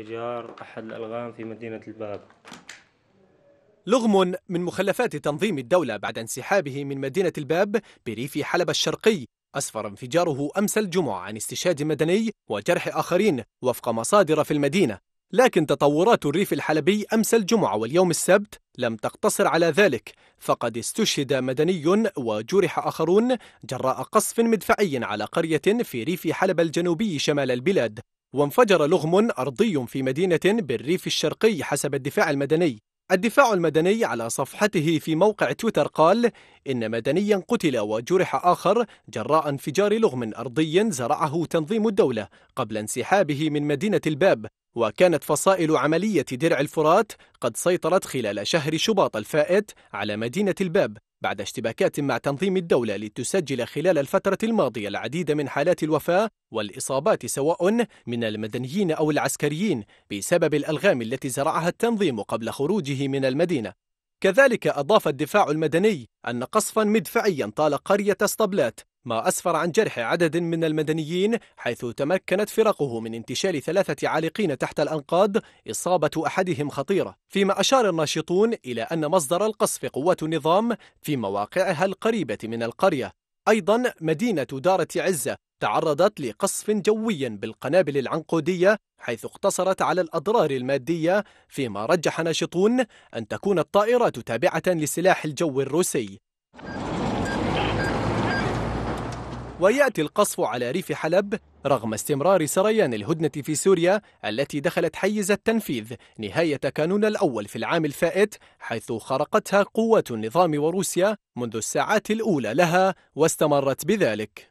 انفجار أحد الألغام في مدينة الباب لغم من مخلفات تنظيم الدولة بعد انسحابه من مدينة الباب بريف حلب الشرقي أسفر انفجاره أمس الجمعة عن استشهاد مدني وجرح آخرين وفق مصادر في المدينة لكن تطورات الريف الحلبي أمس الجمعة واليوم السبت لم تقتصر على ذلك فقد استشهد مدني وجرح آخرون جراء قصف مدفعي على قرية في ريف حلب الجنوبي شمال البلاد وانفجر لغم أرضي في مدينة بالريف الشرقي حسب الدفاع المدني الدفاع المدني على صفحته في موقع تويتر قال إن مدنيا قتل وجرح آخر جراء انفجار لغم أرضي زرعه تنظيم الدولة قبل انسحابه من مدينة الباب وكانت فصائل عملية درع الفرات قد سيطرت خلال شهر شباط الفائت على مدينة الباب بعد اشتباكات مع تنظيم الدولة لتسجل خلال الفترة الماضية العديد من حالات الوفاة والإصابات سواء من المدنيين أو العسكريين بسبب الألغام التي زرعها التنظيم قبل خروجه من المدينة كذلك أضاف الدفاع المدني أن قصفا مدفعيا طال قرية اسطبلات ما أسفر عن جرح عدد من المدنيين حيث تمكنت فرقه من انتشال ثلاثة عالقين تحت الأنقاض إصابة أحدهم خطيرة فيما أشار الناشطون إلى أن مصدر القصف قوات النظام في مواقعها القريبة من القرية أيضا مدينة دارة عزة تعرضت لقصف جوي بالقنابل العنقودية حيث اقتصرت على الأضرار المادية فيما رجح ناشطون أن تكون الطائرات تابعة لسلاح الجو الروسي ويأتي القصف على ريف حلب رغم استمرار سريان الهدنة في سوريا التي دخلت حيز التنفيذ نهاية كانون الأول في العام الفائت حيث خرقتها قوات النظام وروسيا منذ الساعات الأولى لها واستمرت بذلك